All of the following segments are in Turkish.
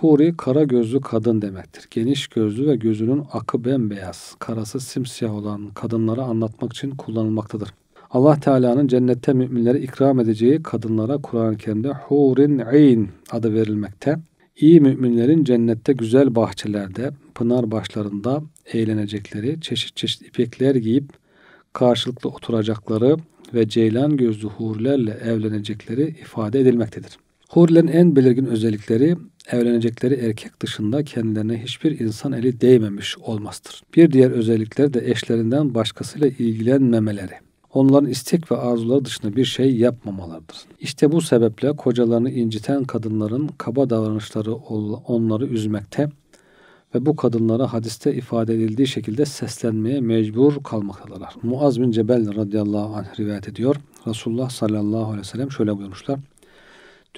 Huri kara gözlü kadın demektir. Geniş gözlü ve gözünün akı bembeyaz, karası simsiyah olan kadınları anlatmak için kullanılmaktadır. Allah Teala'nın cennette müminlere ikram edeceği kadınlara Kur'an-ı Kerim'de Hurin Ayn adı verilmekte. İyi müminlerin cennette güzel bahçelerde, pınar başlarında eğlenecekleri, çeşit çeşit ipekler giyip karşılıklı oturacakları ve ceylan gözlü hurilerle evlenecekleri ifade edilmektedir. Hurilerin en belirgin özellikleri evlenecekleri erkek dışında kendilerine hiçbir insan eli değmemiş olmasıdır. Bir diğer özellikleri de eşlerinden başkasıyla ilgilenmemeleri. Onların istek ve arzuları dışında bir şey yapmamalarıdır. İşte bu sebeple kocalarını inciten kadınların kaba davranışları onları üzmekte ve bu kadınlara hadiste ifade edildiği şekilde seslenmeye mecbur kalmaktalar. Muaz bin Cebel radıyallahu anh rivayet ediyor. Resulullah sallallahu aleyhi ve sellem şöyle buyurmuşlar.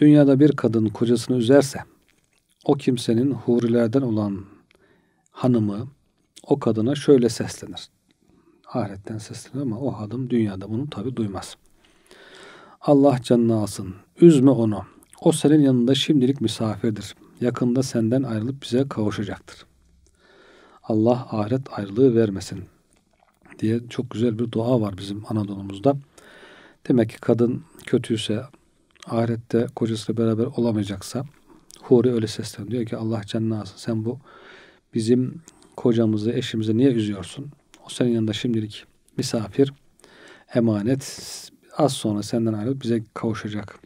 Dünyada bir kadın kocasını üzerse o kimsenin hurilerden olan hanımı o kadına şöyle seslenir. Ahiretten seslenir ama o hanım dünyada bunu tabi duymaz. Allah canını alsın. Üzme onu. O senin yanında şimdilik misafirdir. Yakında senden ayrılıp bize kavuşacaktır. Allah ahiret ayrılığı vermesin diye çok güzel bir dua var bizim Anadolu'muzda. Demek ki kadın kötüyse, ahirette kocasıyla beraber olamayacaksa Huri öyle sesleniyor. Diyor ki Allah canını alsın. Sen bu bizim kocamızı, eşimizi niye üzüyorsun? O senin yanında şimdilik misafir, emanet az sonra senden ayrılıp bize kavuşacak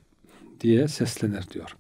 diye seslenir diyor.